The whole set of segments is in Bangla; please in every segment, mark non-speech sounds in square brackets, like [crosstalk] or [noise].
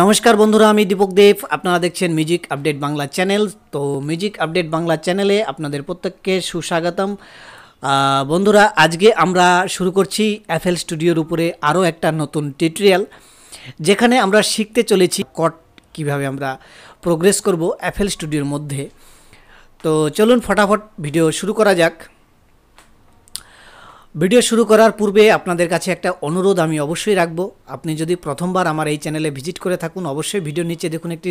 নমস্কার বন্ধুরা আমি দীপক দেব আপনারা দেখছেন মিউজিক আপডেট বাংলা চ্যানেল তো মিউজিক আপডেট বাংলা চ্যানেলে আপনাদের প্রত্যেককে সুস্বাগতম বন্ধুরা আজকে আমরা শুরু করছি অ্যাফেল স্টুডিওর উপরে আরও একটা নতুন টিউটোরিয়াল যেখানে আমরা শিখতে চলেছি কট কিভাবে আমরা প্রোগ্রেস করব অ্যাফেল স্টুডিওর মধ্যে তো চলুন ফটাফট ভিডিও শুরু করা যাক ভিডিও শুরু করার পূর্বে আপনাদের কাছে একটা অনুরোধ আমি অবশ্যই রাখবো আপনি যদি প্রথমবার আমার এই চ্যানেলে ভিজিট করে থাকুন অবশ্যই ভিডিও নিচে দেখুন একটি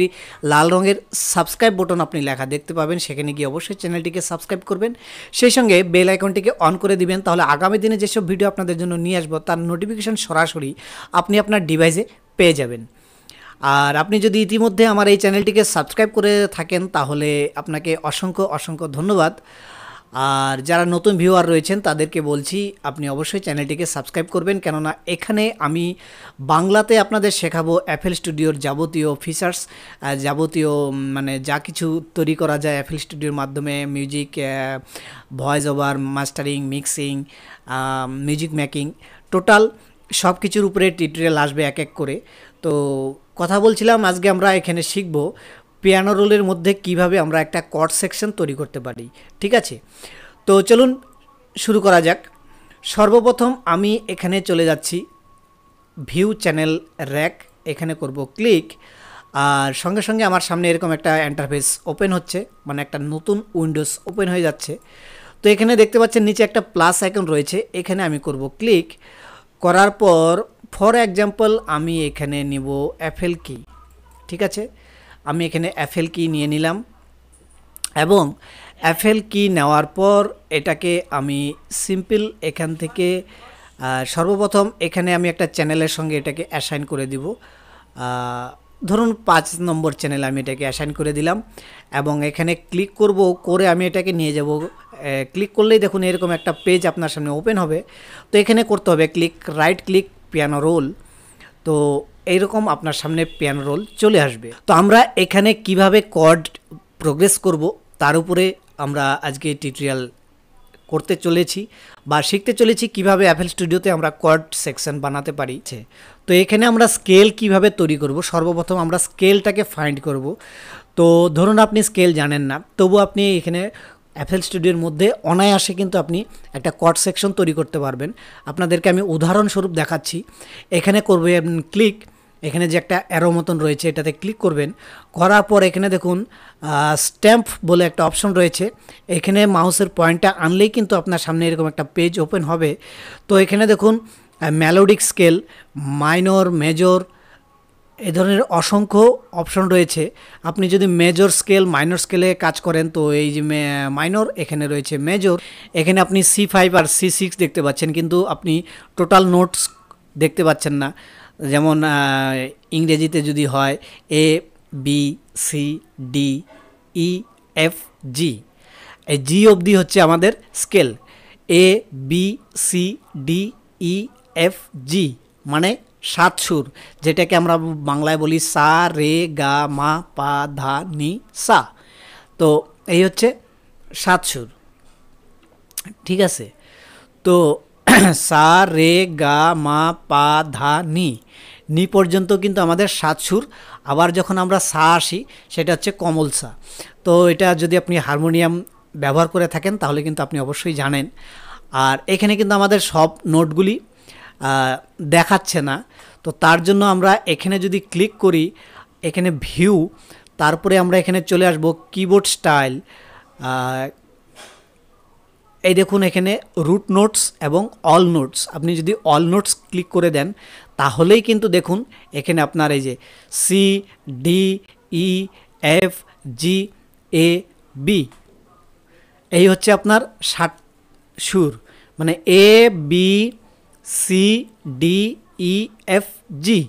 লাল রঙের সাবস্ক্রাইব বটন আপনি লেখা দেখতে পাবেন সেখানে গিয়ে অবশ্যই চ্যানেলটিকে সাবস্ক্রাইব করবেন সেই সঙ্গে বেল আইকনটিকে অন করে দিবেন তাহলে আগামী দিনে যেসব ভিডিও আপনাদের জন্য নিয়ে আসবো তার নোটিফিকেশান সরাসরি আপনি আপনার ডিভাইসে পেয়ে যাবেন আর আপনি যদি ইতিমধ্যে আমার এই চ্যানেলটিকে সাবস্ক্রাইব করে থাকেন তাহলে আপনাকে অসংখ্য অসংখ্য ধন্যবাদ আর যারা নতুন ভিউয়ার রয়েছেন তাদেরকে বলছি আপনি অবশ্যই চ্যানেলটিকে সাবস্ক্রাইব করবেন কেননা এখানে আমি বাংলাতে আপনাদের শেখাবো অ্যাপেল স্টুডিওর যাবতীয় ফিচার্স যাবতীয় মানে যা কিছু তৈরি করা যায় অ্যাপেল স্টুডিওর মাধ্যমে music voice over mastering mixing music making total সব কিছুর উপরে টিউটোরিয়াল আসবে এক এক করে তো কথা বলছিলাম আজকে আমরা এখানে শিখব পিয়ানো রোলের মধ্যে কিভাবে আমরা একটা কর্ড সেকশন তৈরি করতে পারি ঠিক আছে তো চলুন শুরু করা যাক সর্বপ্রথম আমি এখানে চলে যাচ্ছি ভিউ চ্যানেল র্যাক এখানে করব ক্লিক আর সঙ্গে সঙ্গে আমার সামনে এরকম একটা এন্টারফেস ওপেন হচ্ছে মানে একটা নতুন উইন্ডোজ ওপেন হয়ে যাচ্ছে তো এখানে দেখতে পাচ্ছেন নিচে একটা প্লাস আইকন রয়েছে এখানে আমি করব ক্লিক করার পর ফর এক্সাম্পল আমি এখানে নিব অ্যাফেল কি ঠিক আছে আমি এখানে অ্যাফেল কি নিয়ে নিলাম এবং অ্যাফেল কি নেওয়ার পর এটাকে আমি সিম্পল এখান থেকে সর্বপ্রথম এখানে আমি একটা চ্যানেলের সঙ্গে এটাকে অ্যাসাইন করে দিব ধরুন পাঁচ নম্বর চ্যানেল আমি এটাকে অ্যাসাইন করে দিলাম এবং এখানে ক্লিক করব করে আমি এটাকে নিয়ে যাব ক্লিক করলেই দেখুন এরকম একটা পেজ আপনার সামনে ওপেন হবে তো এখানে করতে হবে click right click piano roll তো এইরকম আপনার সামনে পিয়ানো রোল চলে আসবে তো আমরা এখানে কিভাবে কর্ড প্রোগ্রেস করব তার উপরে আমরা আজকে টিউটোরিয়াল করতে চলেছি বা শিখতে চলেছি কিভাবে অ্যাপেল স্টুডিওতে আমরা কর্ড সেকশন বানাতে পারি তো এখানে আমরা স্কেল কিভাবে তৈরি করব সর্বপ্রথম আমরা স্কেলটাকে ফাইন্ড করব তো ধরুন আপনি স্কেল জানেন না তবু আপনি এখানে অ্যাপেল স্টুডিওর মধ্যে অনায়াসে কিন্তু আপনি একটা কর্ড সেকশন তৈরি করতে পারবেন আপনাদেরকে আমি উদাহরণস্বরূপ দেখাচ্ছি এখানে করবেন ক্লিক এখানে যে একটা অ্যারো মতন রয়েছে এটাতে ক্লিক করবেন করার পর এখানে দেখুন স্ট্যাম্প বলে একটা অপশন রয়েছে এখানে মাউসের পয়েন্টটা আনলেই কিন্তু আপনার সামনে এরকম একটা পেজ ওপেন হবে তো এখানে দেখুন ম্যালোডিক স্কেল মাইনর মেজর এ ধরনের অসংখ্য অপশন রয়েছে আপনি যদি মেজর স্কেল মাইনর স্কেলে কাজ করেন তো এই যে মাইনর এখানে রয়েছে মেজর এখানে আপনি সি ফাইভ আর সি সিক্স দেখতে পাচ্ছেন কিন্তু আপনি টোটাল নোটস দেখতে পাচ্ছেন না যেমন ইংরেজিতে যদি হয় A B C D E F G এই জি অবধি হচ্ছে আমাদের scale A B C D E F G মানে সাত সুর যেটাকে আমরা বাংলায় বলি সা রে গা মা পা ধা নি সা তো এই হচ্ছে সাত সুর ঠিক আছে তো [clears throat] সা রে গা মা পা ধা নি নি পর্যন্ত কিন্তু আমাদের সাত সুর আবার যখন আমরা সা আসি সেটা হচ্ছে কমল সা তো এটা যদি আপনি হারমোনিয়াম ব্যবহার করে থাকেন তাহলে কিন্তু আপনি অবশ্যই জানেন আর এখানে কিন্তু আমাদের সব নোটগুলি দেখাচ্ছে না তো তার জন্য আমরা এখানে যদি ক্লিক করি এখানে ভিউ তারপরে আমরা এখানে চলে আসব কিবোর্ড স্টাইল এই দেখুন এখানে রুট নোটস এবং অল নোটস আপনি যদি অল নোটস ক্লিক করে দেন তাহলেই কিন্তু দেখুন এখানে আপনার এই যে C D E F G A B এই হচ্ছে আপনার ষাট সুর মানে A B C D E F G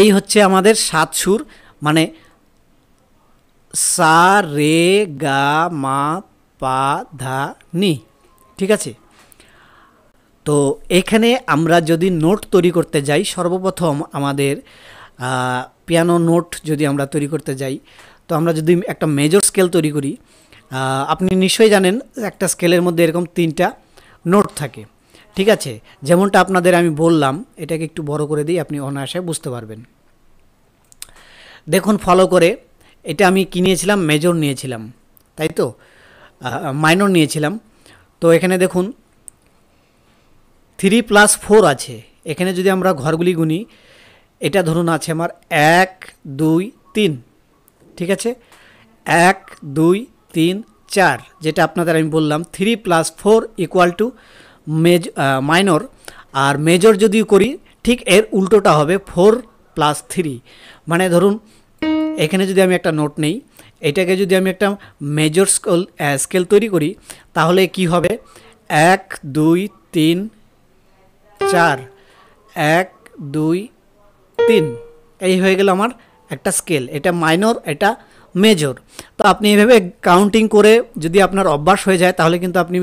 এই হচ্ছে আমাদের সাত সুর মানে সা রে গা মা ধা নি ঠিক আছে তো এখানে আমরা যদি নোট তৈরি করতে যাই সর্বপ্রথম আমাদের পিয়ানো নোট যদি আমরা তৈরি করতে যাই তো আমরা যদি একটা মেজর স্কেল তৈরি করি আপনি নিশ্চয়ই জানেন একটা স্কেলের মধ্যে এরকম তিনটা নোট থাকে ঠিক আছে যেমনটা আপনাদের আমি বললাম এটাকে একটু বড় করে দিই আপনি অনায়াসে বুঝতে পারবেন দেখুন ফলো করে এটা আমি কিনেছিলাম মেজর নিয়েছিলাম তাই তো মাইনর নিয়েছিলাম তো এখানে দেখুন থ্রি প্লাস ফোর আছে এখানে যদি আমরা ঘরগুলি গুনি এটা ধরুন আছে আমার এক দুই তিন ঠিক আছে এক দুই তিন চার যেটা আপনাদের আমি বললাম three plus four equal to মেজ মাইনর আর মেজর যদি করি ঠিক এর উল্টোটা হবে ফোর প্লাস থ্রি মানে ধরুন এখানে যদি আমি একটা নোট নেই এটাকে যদি আমি একটা মেজর স্কেল স্কেল তৈরি করি তাহলে কি হবে এক দুই তিন চার এক দুই তিন এই হয়ে গেল আমার একটা স্কেল এটা মাইনর এটা মেজর তো আপনি এভাবে কাউন্টিং করে যদি আপনার অভ্যাস হয়ে যায় তাহলে কিন্তু আপনি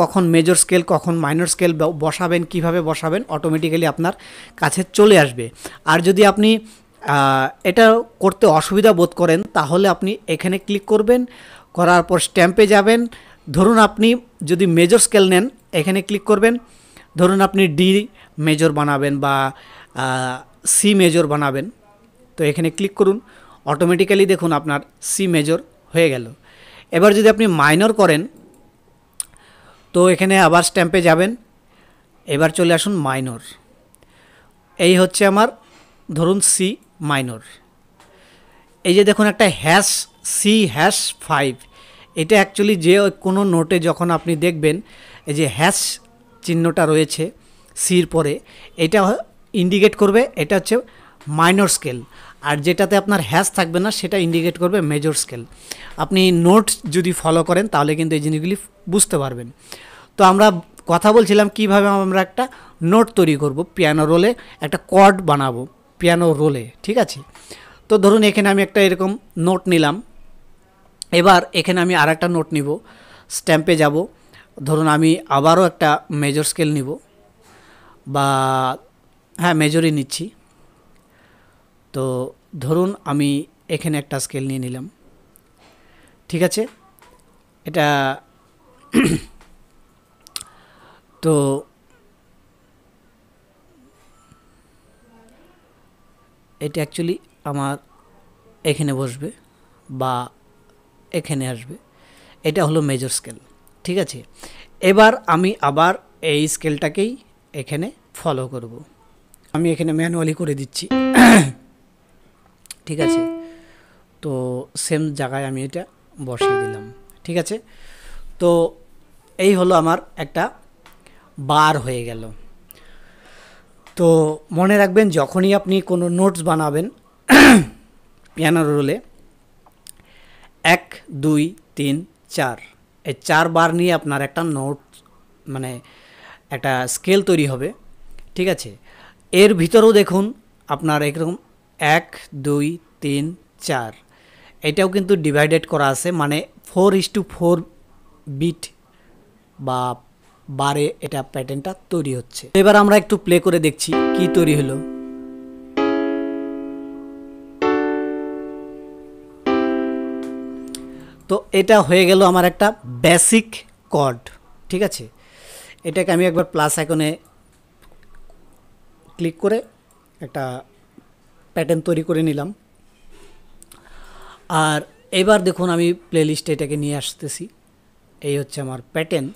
কখন মেজর স্কেল কখন মাইনর স্কেল বসাবেন কিভাবে বসাবেন অটোমেটিক্যালি আপনার কাছে চলে আসবে আর যদি আপনি এটা করতে অসুবিধা বোধ করেন তাহলে আপনি এখানে ক্লিক করবেন করার পর স্ট্যাম্পে যাবেন ধরুন আপনি যদি মেজর স্কেল নেন এখানে ক্লিক করবেন ধরুন আপনি ডি মেজর বানাবেন বা সি মেজর বানাবেন তো এখানে ক্লিক করুন অটোমেটিক্যালি দেখুন আপনার সি মেজর হয়ে গেল এবার যদি আপনি মাইনর করেন তো এখানে আবার স্ট্যাম্পে যাবেন এবার চলে আসুন মাইনর এই হচ্ছে আমার ধরুন সি মাইনর এই যে দেখুন একটা হ্যাশ সি হ্যাশ ফাইভ এটা অ্যাকচুয়ালি যে কোনো নোটে যখন আপনি দেখবেন এই যে হ্যাশ চিহ্নটা রয়েছে সির পরে এটা ইন্ডিকেট করবে এটা হচ্ছে মাইনর স্কেল আর যেটাতে আপনার হ্যাশ থাকবে না সেটা ইন্ডিকেট করবে মেজর স্কেল আপনি নোট যদি ফলো করেন তাহলে কিন্তু এই জিনিসগুলি বুঝতে পারবেন তো আমরা কথা বলছিলাম কিভাবে আমরা একটা নোট তৈরি করব পিয়ানো রোলে একটা কর্ড বানাবো পিয়ানো রোলে ঠিক আছে তো ধরুন এখানে আমি একটা এরকম নোট নিলাম এবার এখানে আমি আর একটা নোট নিব স্ট্যাম্পে যাব ধরুন আমি আবারও একটা মেজর স্কেল নিব বা হ্যাঁ মেজরই নিচ্ছি তো ধরুন আমি এখানে একটা স্কেল নিয়ে নিলাম ঠিক আছে এটা [clears throat] তো এটা অ্যাকচুয়ালি আমার এখানে বসবে বা এখানে আসবে এটা হলো মেজর স্কেল ঠিক আছে এবার আমি আবার এই স্কেলটাকেই এখানে ফলো করব আমি এখানে ম্যানুয়ালি করে দিচ্ছি ঠিক আছে তো সেম জায়গায় আমি এটা বসিয়ে দিলাম ঠিক আছে তো এই হলো আমার একটা বার হয়ে গেল তো মনে রাখবেন যখনই আপনি কোনো নোটস বানাবেন পিয়ানোর রোলে এক দুই তিন চার এই চার বার নিয়ে আপনার একটা নোট মানে একটা স্কেল তৈরি হবে ঠিক আছে এর ভিতরেও দেখুন আপনার এরকম এক দুই তিন চার এটাও কিন্তু ডিভাইডেড করা আছে মানে four is two four beat বা বারে এটা প্যাটার্নটা তৈরি হচ্ছে এবার আমরা একটু প্লে করে দেখছি কি তৈরি হলো তো এটা হয়ে গেল আমার একটা বেসিক কর্ড ঠিক আছে এটাকে আমি একবার প্লাস আইকনে ক্লিক করে একটা প্যাটার্ন তৈরি করে নিলাম আর এবার দেখুন আমি প্লেলিস্টে এটাকে নিয়ে আসতেছি এই হচ্ছে আমার প্যাটার্ন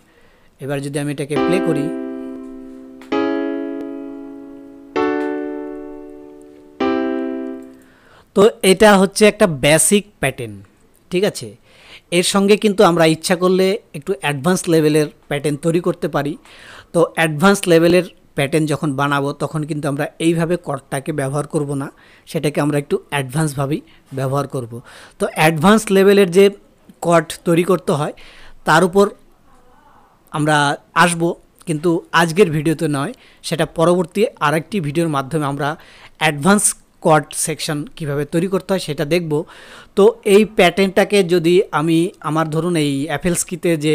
এবার যদি আমি এটাকে প্লে করি তো এটা হচ্ছে একটা বেসিক প্যাটার্ন ঠিক আছে এর সঙ্গে কিন্তু আমরা ইচ্ছা করলে একটু অ্যাডভান্স লেভেলের প্যাটার্ন তৈরি করতে পারি তো অ্যাডভান্স লেভেলের প্যাটার্ন যখন বানাবো তখন কিন্তু আমরা এইভাবে কর্ডটাকে ব্যবহার করব না সেটাকে আমরা একটু অ্যাডভান্সভাবেই ব্যবহার করব তো অ্যাডভান্স লেভেলের যে কর্ড তৈরি করতে হয় তার উপর আমরা আসব কিন্তু আজকের ভিডিওতে নয় সেটা পরবর্তী আরেকটি ভিডিওর মাধ্যমে আমরা অ্যাডভান্স কোয়াড সেকশন কিভাবে তৈরি করতে হয় সেটা দেখব তো এই প্যাটার্নটাকে যদি আমি আমার ধরুন এই কিতে যে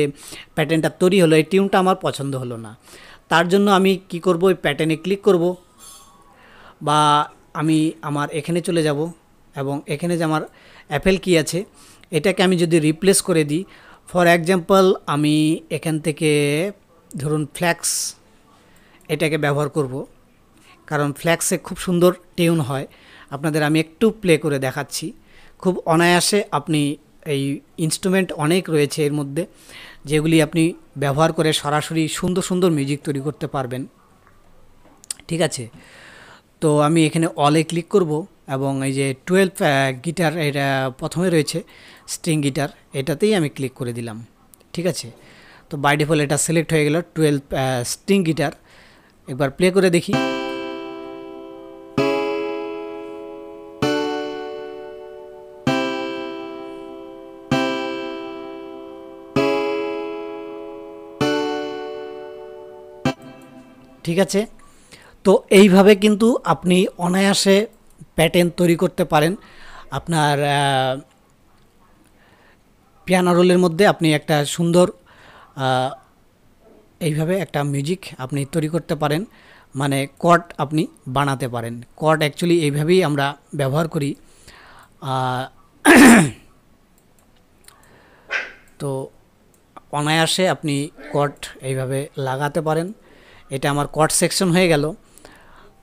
প্যাটার্নটা তৈরি হলো এই টিউনটা আমার পছন্দ হলো না তার জন্য আমি কি করব এই প্যাটার্নে ক্লিক করব বা আমি আমার এখানে চলে যাব এবং এখানে যে আমার অ্যাপেল কি আছে এটাকে আমি যদি রিপ্লেস করে দিই ফর এক্সাম্পল আমি এখান থেকে ধরুন ফ্ল্যাক্স এটাকে ব্যবহার করব কারণ ফ্ল্যাক্সে খুব সুন্দর টিউন হয় আপনাদের আমি একটু প্লে করে দেখাচ্ছি খুব অনায়াসে আপনি এই ইনস্ট্রুমেন্ট অনেক রয়েছে এর মধ্যে যেগুলি আপনি ব্যবহার করে সরাসরি সুন্দর সুন্দর মিউজিক তৈরি করতে পারবেন ঠিক আছে তো আমি এখানে অলে ক্লিক করবো এবং এই যে টুয়েলভ গিটার এটা প্রথমে রয়েছে স্ট্রিং গিটার এটাতেই আমি ক্লিক করে দিলাম ঠিক আছে তো বাই ফল এটা সিলেক্ট হয়ে গেল টুয়েলভ স্ট্রিং গিটার একবার প্লে করে দেখি ঠিক আছে তো এইভাবে কিন্তু আপনি অনায়াসে প্যাটার্ন তৈরি করতে পারেন আপনার পিয়ানো রোলের মধ্যে আপনি একটা সুন্দর এইভাবে একটা মিউজিক আপনি তৈরি করতে পারেন মানে কট আপনি বানাতে পারেন কট অ্যাকচুয়ালি এইভাবেই আমরা ব্যবহার করি তো অনায়াসে আপনি কট এইভাবে লাগাতে পারেন এটা আমার কট সেকশন হয়ে গেল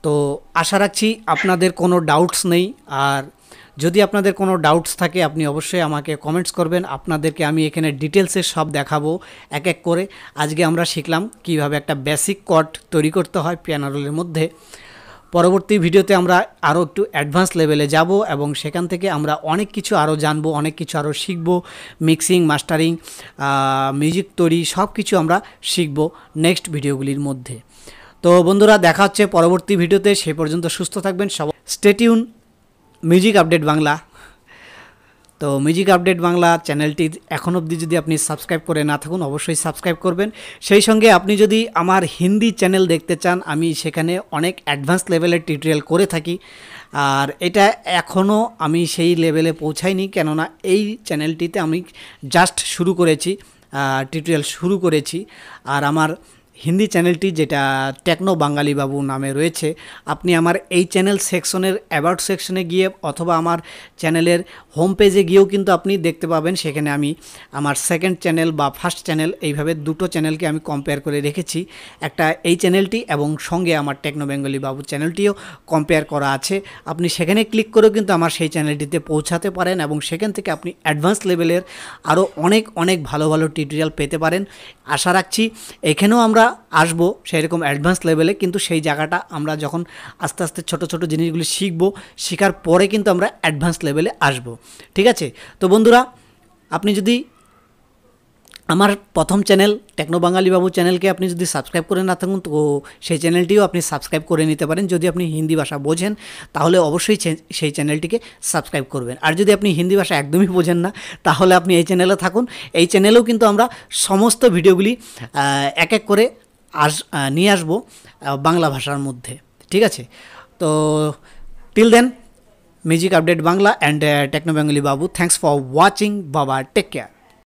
তো আশা রাখছি আপনাদের কোনো ডাউটস নেই আর যদি আপনাদের কোনো ডাউটস থাকে আপনি অবশ্যই আমাকে কমেন্টস করবেন আপনাদেরকে আমি এখানে ডিটেলসে সব দেখাবো এক এক করে আজকে আমরা শিখলাম কিভাবে একটা বেসিক কট তৈরি করতে হয় পিয়ানারোলের মধ্যে পরবর্তী ভিডিওতে আমরা আরও একটু অ্যাডভান্স লেভেলে যাব এবং সেখান থেকে আমরা অনেক কিছু আরও জানবো অনেক কিছু আরও শিখব মিক্সিং মাস্টারিং মিউজিক তৈরি সব কিছু আমরা শিখব নেক্সট ভিডিওগুলির মধ্যে তো বন্ধুরা দেখা হচ্ছে পরবর্তী ভিডিওতে সেই পর্যন্ত সুস্থ থাকবেন সব স্টেটিউন মিউজিক আপডেট বাংলা তো মিউজিক আপডেট বাংলা চ্যানেলটি এখন অবধি যদি আপনি সাবস্ক্রাইব করে না থাকুন অবশ্যই সাবস্ক্রাইব করবেন সেই সঙ্গে আপনি যদি আমার হিন্দি চ্যানেল দেখতে চান আমি সেখানে অনেক অ্যাডভান্স লেভেলের টিউটোরিয়াল করে থাকি আর এটা এখনও আমি সেই লেভেলে পৌঁছাইনি কেননা এই চ্যানেলটিতে আমি জাস্ট শুরু করেছি টিউটোরিয়াল শুরু করেছি আর আমার হিন্দি চ্যানেলটি যেটা টেকনো বাঙালি বাবু নামে রয়েছে আপনি আমার এই চ্যানেল সেকশনের অ্যাবাউট সেকশনে গিয়ে অথবা আমার চ্যানেলের হোম পেজে গিয়েও কিন্তু আপনি দেখতে পাবেন সেখানে আমি আমার সেকেন্ড চ্যানেল বা ফার্স্ট চ্যানেল এইভাবে দুটো চ্যানেলকে আমি কম্পেয়ার করে রেখেছি একটা এই চ্যানেলটি এবং সঙ্গে আমার টেকনো বেঙ্গলি বাবু চ্যানেলটিও কম্পেয়ার করা আছে আপনি সেখানে ক্লিক করেও কিন্তু আমার সেই চ্যানেলটিতে পৌঁছাতে পারেন এবং সেখান থেকে আপনি অ্যাডভান্স লেভেলের আরও অনেক অনেক ভালো ভালো টিউটোরিয়াল পেতে পারেন আশা রাখছি এখানেও আমরা আসব সেরকম অ্যাডভান্স লেভেলে কিন্তু সেই জায়গাটা আমরা যখন আস্তে আস্তে ছোট ছোট জিনিসগুলি শিখব শেখার পরে কিন্তু আমরা অ্যাডভান্স লেভেলে আসব ঠিক আছে তো বন্ধুরা আপনি যদি আমার প্রথম চ্যানেল টেকনো বাঙালি বাবু চ্যানেলকে আপনি যদি সাবস্ক্রাইব করে না থাকুন তো সেই চ্যানেলটিও আপনি সাবস্ক্রাইব করে নিতে পারেন যদি আপনি হিন্দি ভাষা বোঝেন তাহলে অবশ্যই সেই চ্যানেলটিকে সাবস্ক্রাইব করবেন আর যদি আপনি হিন্দি ভাষা একদমই বোঝেন না তাহলে আপনি এই চ্যানেলে থাকুন এই চ্যানেলেও কিন্তু আমরা সমস্ত ভিডিওগুলি এক এক করে আস নিয়ে আসবো বাংলা ভাষার মধ্যে ঠিক আছে তো till then music update Bangla and techno Bangali Babu thanks for watching বাবা টেক কেয়ার